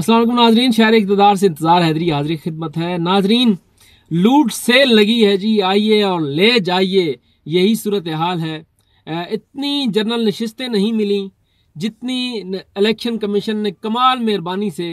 असलम नाजरीन शहर इकतदार से इंतज़ार हैदरी हाजरी खिदमत है नाजरीन लूट सेल लगी है जी आइए और ले जाइए यही सूरत हाल है इतनी जनरल नशस्तें नहीं मिली जितनी इलेक्शन कमीशन ने कमाल मेहरबानी से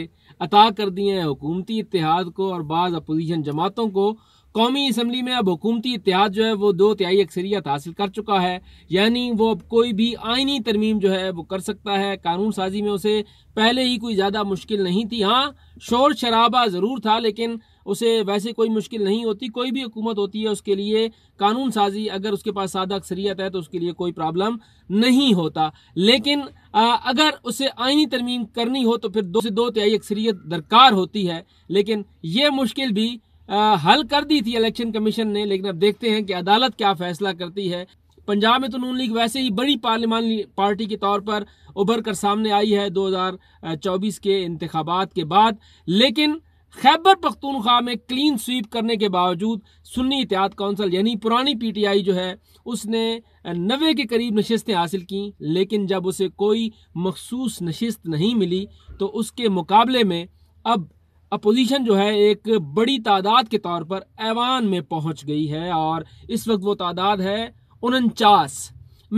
अता कर दिए हैं हुकूमती इतिहाद को और बाज़ अपोजिशन जमातों को कौमी इसम्बली में अब हुकूमती इतिहाद जो है वो दो तिहाई अक्सरियत हासिल कर चुका है यानी वो अब कोई भी आइनी तरमीम जो है वो कर सकता है कानून साजी में उसे पहले ही कोई ज़्यादा मुश्किल नहीं थी हाँ शोर शराबा ज़रूर था लेकिन उसे वैसे कोई मुश्किल नहीं होती कोई भी हुकूमत होती है उसके लिए कानून साजी अगर उसके पास सादा अक्सरियत है तो उसके लिए कोई प्रॉब्लम नहीं होता लेकिन आ, अगर उसे आइनी तरमीम करनी हो तो फिर दो से दो तिहाई अक्सरियत दरकार होती है लेकिन ये मुश्किल भी हल कर दी थी इलेक्शन कमीशन ने लेकिन अब देखते हैं कि अदालत क्या फैसला करती है पंजाब में तो नून लीग वैसे ही बड़ी पार्लियामानी पार्टी के तौर पर उभर कर सामने आई है 2024 के इंतबात के बाद लेकिन खैबर पख्तूनख्वा में क्लीन स्वीप करने के बावजूद सुन्नी इतिहाद कौंसल यानी पुरानी पीटीआई जो है उसने नबे के करीब नशस्तें हासिल की लेकिन जब उसे कोई मखसूस नशस्त नहीं मिली तो उसके मुकाबले में अब अपोजिशन जो है एक बड़ी तादाद के तौर पर ऐवान में पहुंच गई है और इस वक्त वो तादाद है उनचास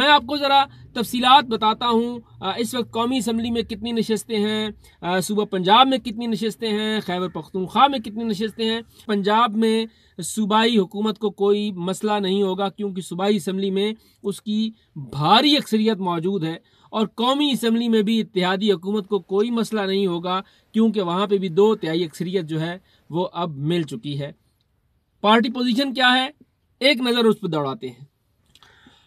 मैं आपको ज़रा तफसीलात बताता हूँ इस वक्त कौमी असम्बली में कितनी नशस्तें हैं सूबा पंजाब में कितनी नशस्तें हैं खैबर पख्तूनख्वा में कितनी नशस्तें हैं पंजाब में सूबाई हुकूमत को कोई मसला नहीं होगा क्योंकि सूबाई असम्बली में उसकी भारी अक्सरियत मौजूद है और कौमी असम्बली में भी इतिहादी हुकूमत को कोई मसला नहीं होगा क्योंकि वहाँ पर भी दो तिहाई अक्सरियत जो है वो अब मिल चुकी है पार्टी पोजीशन क्या है एक नज़र उस पर दौड़ाते हैं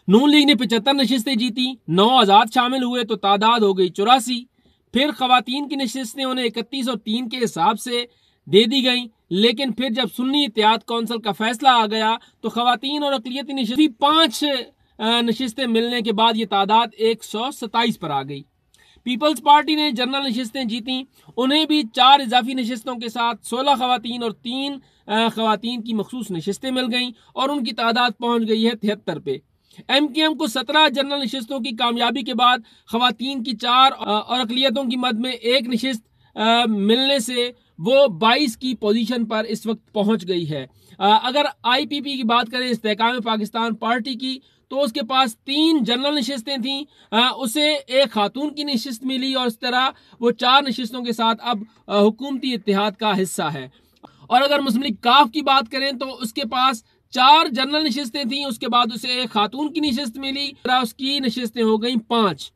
नून लीग ने पिचहत्तर नशस्तें जीती नौ आज़ाद शामिल हुए तो तादाद हो गई चौरासी फिर खातन की नशस्तें उन्हें इकतीस और तीन के हिसाब से दे दी गई लेकिन फिर जब सुन्नी इतिहाद कौंसिल का फैसला आ गया तो खातन और अकलीती नशस्ती पाँच नशस्तें मिलने के बाद ये तादाद एक पर आ गई पीपल्स पार्टी ने जनरल नशस्तें जीती उन्हें भी चार इजाफी नशस्तों के साथ सोलह खवतिन और तीन खवतिन की मखसूस नशस्तें मिल गईं और उनकी तादाद पहुंच गई है तिहत्तर पे एम के एम को सत्रह जनरल नशस्तों की कामयाबी के बाद खवतिन की चार और अकलीतों की मद में एक नशस्त मिलने से वो 22 की पोजीशन पर इस वक्त पहुंच गई है अगर आईपीपी की बात करें इस्तेकाम पाकिस्तान पार्टी की तो उसके पास तीन जनरल नशस्तें थीं उसे एक खातून की नशस्त मिली और इस तरह वो चार नशस्तों के साथ अब हुकूमती इतिहाद का हिस्सा है और अगर मुस्लिम लीग काफ की बात करें तो उसके पास चार जनरल नशस्तें थीं उसके बाद उसे एक खातून की नशस्त मिली उसकी नशस्तें हो गई पांच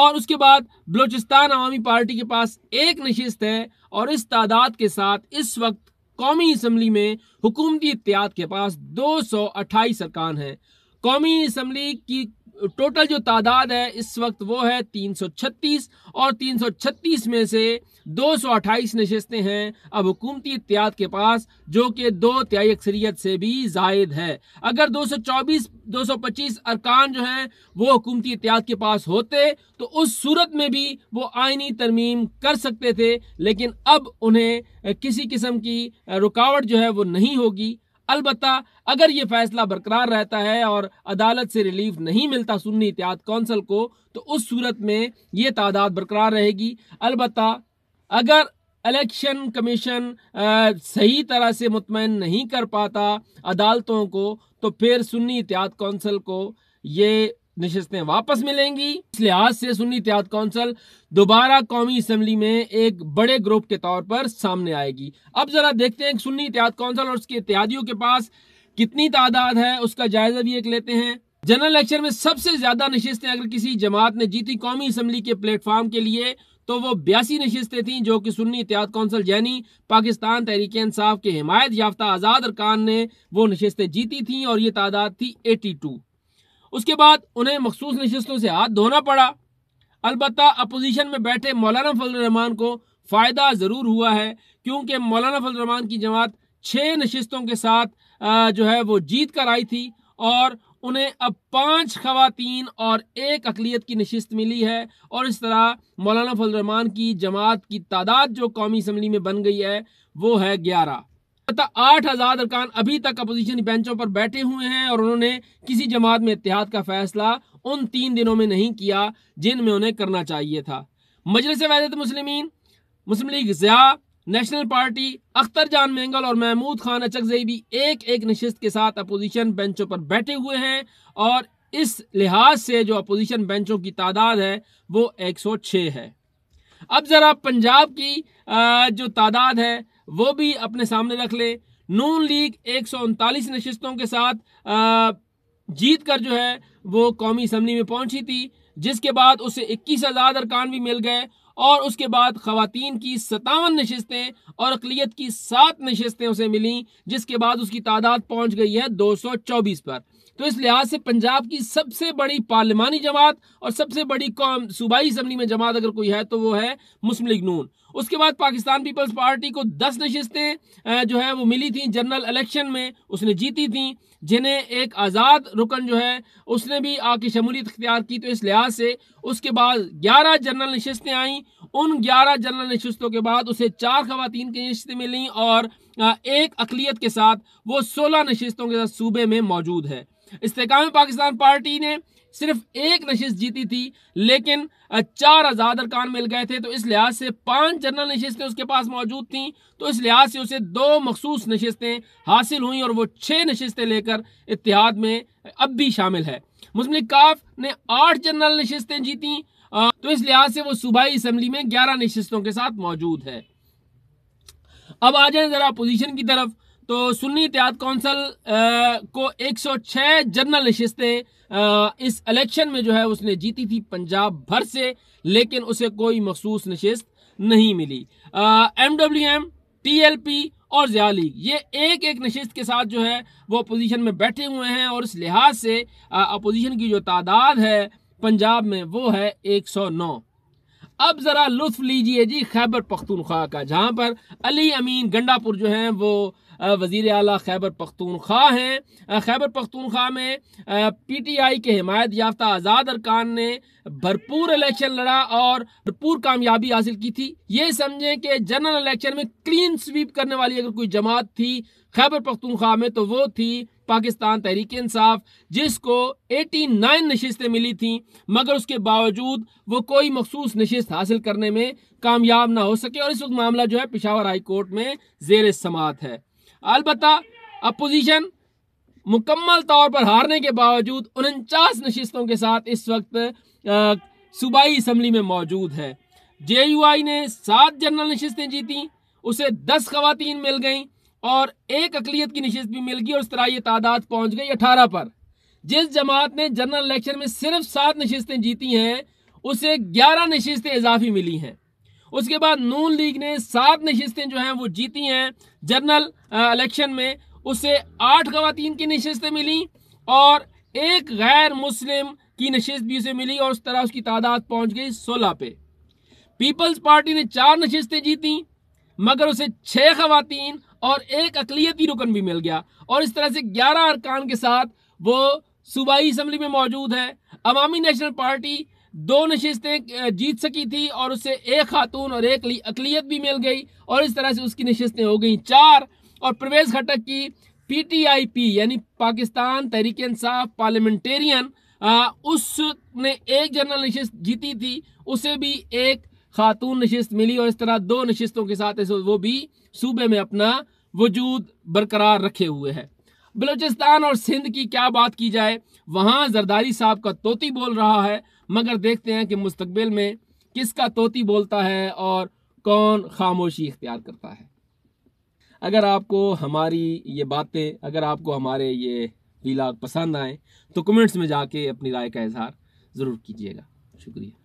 और उसके बाद बलूचिस्तान अवामी पार्टी के पास एक नशस्त है और इस तादाद के साथ इस वक्त कौमी असम्बली में हुकूमती इत्याद के पास दो सौ अट्ठाईस अरकान है कौमी असम्बली की टोटल जो तादाद है इस वक्त वो है 336 और 336 में से 228 नशस्तें हैं अब हुकूमती इतिहाद के पास जो कि दो तिहाई अक्सरियत से भी जायद है अगर 224 225 अरकान जो हैं वो हुकूमती इतिहाद के पास होते तो उस सूरत में भी वो आइनी तरमीम कर सकते थे लेकिन अब उन्हें किसी किस्म की रुकावट जो है वो नहीं होगी अलबत् अगर ये फैसला बरकरार रहता है और अदालत से रिलीफ नहीं मिलता सुन्नी इतिहाद कौंसल को तो उस सूरत में ये तादाद बरकरार रहेगी अलबत् अगर इलेक्शन कमीशन सही तरह से मुतमिन नहीं कर पाता अदालतों को तो फिर सुन्नी इतिहाद कौंसल को ये नशस्तें वापस मिलेंगी इस लिहाज से सुन्नी इतिहाद कौंसल दोबारा कौमी असम्बली में एक बड़े ग्रुप के तौर पर सामने आएगी अब जरा देखते हैं सुन्नी त्यात कौंसल और उसके इत्यादियों के पास कितनी तादाद है उसका जायजा भी एक लेते हैं जनरल इलेक्शन में सबसे ज्यादा नशस्तें अगर किसी जमात ने जीती कौमी असम्बली के प्लेटफॉर्म के लिए तो वो बयासी नशस्तें थीं जो कि सुन्नी इतिहाद कौंसल जैनी पाकिस्तान तहरीक इंसाफ के हिमायत याफ्ता आज़ाद अरकान ने वो नशस्तें जीती थीं और ये तादाद थी 82 उसके बाद उन्हें मखसूस नशस्तों से हाथ धोना पड़ा अलबत् अपोजिशन में बैठे मौलाना रहमान को फ़ायदा ज़रूर हुआ है क्योंकि मौलाना रहमान की जमात छः नशस्तों के साथ जो है वो जीत कर आई थी और उन्हें अब पांच खातन और एक अकलीत की नशस्त मिली है और इस तरह मौलाना रहमान की जमात की तादाद जो कौमी इसम्बली में बन गई है वो है ग्यारह आठ हजार अरकान अभी तक अपोजिशन बेंचों पर बैठे हुए हैं और उन्होंने किसी जमात में इतिहाद का फैसला उन तीन दिनों में नहीं किया जिनमें उन्हें करना चाहिए था Majlis Wahdat Muslim Muslim League Zia national party Akhtar Jan Mengal और महमूद खान अचकजई भी एक एक नशस्त के साथ अपोजिशन बेंचों पर बैठे हुए हैं और इस लिहाज से जो अपोजिशन बेंचों की तादाद है वो 106 है अब ज़रा पंजाब की जो तादाद है वो भी अपने सामने रख ले नून लीग एक नशस्तों के साथ जीत कर जो है वो कौमी असम्बली में पहुंची थी जिसके बाद उसे इक्कीस आज़ाद अरकान भी मिल गए और उसके बाद खातन की सतावन नशस्तें और अकलीत की सात नशस्तें उसे मिली जिसके बाद उसकी तादाद पहुंच गई है दो सौ चौबीस पर तो इस लिहाज से पंजाब की सबसे बड़ी पार्लियमानी जमात और सबसे बड़ी कौम सूबाई असम्बली में जमात अगर कोई है तो वो है मुस्लिम लीग नून उसके बाद पाकिस्तान पीपल्स पार्टी को दस नशस्तें जो है वो मिली थी जनरल इलेक्शन में उसने जीती थी जिन्हें एक आज़ाद रुकन जो है उसने भी आके शमूलियत अख्तियार की तो इस लिहाज से उसके बाद ग्यारह जनरल नशस्तें आईं उन ग्यारह जनरल नशस्तों के बाद उसे चार खवतिन की नशस्तें मिलीं और एक अकलीत के साथ वो सोलह नशस्तों के साथ सूबे में मौजूद है इस्तेकाम पाकिस्तान पार्टी ने सिर्फ एक नशस्त जीती थी लेकिन चार आज़ाद अरकान मिल गए थे तो इस लिहाज से पांच जनरल नशस्तें उसके पास मौजूद थीं तो इस लिहाज से उसे दो मखसूस नशस्तें हासिल हुई और वो छः नशस्तें लेकर इतिहाद में अब भी शामिल है मुस्लिम लीग काफ ने आठ जनरल नशस्तें जीती तो इस लिहाज से वो सूबाई असम्बली में ग्यारह नशस्तों के साथ मौजूद है अब आ जाए ज़रा अपोजिशन की तरफ तो सुन्नी इतिहाद कौंसिल को 106 जनरल नशस्तें इस इलेक्शन में जो है उसने जीती थी पंजाब भर से लेकिन उसे कोई मखसूस नशस्त नहीं मिली M W M T L P और जिया लीग ये एक एक नशस्त के साथ जो है वो अपोजिशन में बैठे हुए हैं और इस लिहाज से अपोजिशन की जो तादाद है पंजाब में वो है 109 अब ज़रा लुत्फ लीजिए जी खैबर पख्तूनख्वा का जहां पर अली अमीन गंडापुर जो हैं वो वजीर अला खैबर पख्तूनख्वा हैं खैबर पख्तूनख्वा में पी टी आई के हमायत याफ्ता आज़ाद अरकान ने भरपूर इलेक्शन लड़ा और भरपूर कामयाबी हासिल की थी ये समझें कि जनरल इलेक्शन में क्लीन स्वीप करने वाली अगर कोई जमात थी खैबर पख्तूनख्वा में तो वो थी पाकिस्तान तहरीक इंसाफ जिसको 89 नशस्तें मिली थी मगर उसके बावजूद वो कोई मखसूस नशस्त हासिल करने में कामयाब ना हो सके और इस वक्त मामला जो है पिशावर हाई कोर्ट में जेर समात है अलबत् अपोजिशन मुकम्मल तौर पर हारने के बावजूद उनचास नशस्तों के साथ इस वक्त सूबाई इसम्बली में मौजूद है जे यू आई ने सात जनरल नशस्तें जीती उसे दस खातन मिल गईं और एक अकलीत की नशस्त भी मिल गई और उस तरह ये तादाद पहुंच गई अठारह पर जिस जमात ने जनरल इलेक्शन में सिर्फ सात नशस्तें जीती हैं उसे ग्यारह नशस्तें इजाफी मिली हैं उसके बाद नून लीग ने सात नशस्तें जो हैं वो जीती हैं जनरल इलेक्शन में उसे आठ खातन की नशस्तें मिली और एक गैर मुस्लिम की नशस्त भी उसे मिली और उस तरह उसकी तादाद पहुंच गई सोलह पे पीपल्स पार्टी ने चार नशस्तें जीती मगर उसे छः खातन और एक अकलीती रुकन भी मिल गया और इस तरह से ग्यारह अरकान के साथ वो सूबाई असम्बली में मौजूद है अवामी नेशनल पार्टी दो नशिस्तें जीत सकी थी और उसे एक खातून और एक अकलीत भी मिल गई और इस तरह से उसकी नशितें हो गई चार और प्रवेश घटक की पीटीआईपी यानी पाकिस्तान तहरीक इंसाफ पार्लियामेंटेरियन उसने एक जनरल नशिस्त जीती थी उसे भी एक खातून नशिस्त मिली और इस तरह दो नशिस्तों के साथ वो भी सूबे में अपना वजूद बरकरार रखे हुए है बलूचिस्तान और सिंध की क्या बात की जाए वहाँ जरदारी साहब का तोती बोल रहा है मगर देखते हैं कि मुस्तबिल में किसका तोती बोलता है और कौन खामोशी इख्तियार करता है अगर आपको हमारी ये बातें अगर आपको हमारे ये वीलाग पसंद आए तो कमेंट्स में जाके अपनी राय का इजहार ज़रूर कीजिएगा शुक्रिया